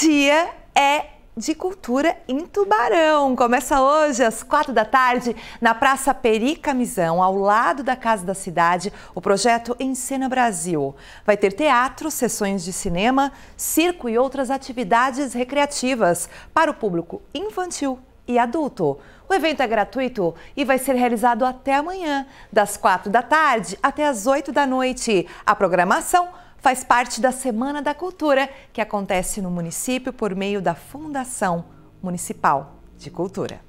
dia é de cultura em Tubarão. Começa hoje às quatro da tarde na Praça Peri Camisão, ao lado da Casa da Cidade, o projeto Encena Brasil. Vai ter teatro, sessões de cinema, circo e outras atividades recreativas para o público infantil e adulto. O evento é gratuito e vai ser realizado até amanhã, das quatro da tarde até as oito da noite. A programação faz parte da Semana da Cultura, que acontece no município por meio da Fundação Municipal de Cultura.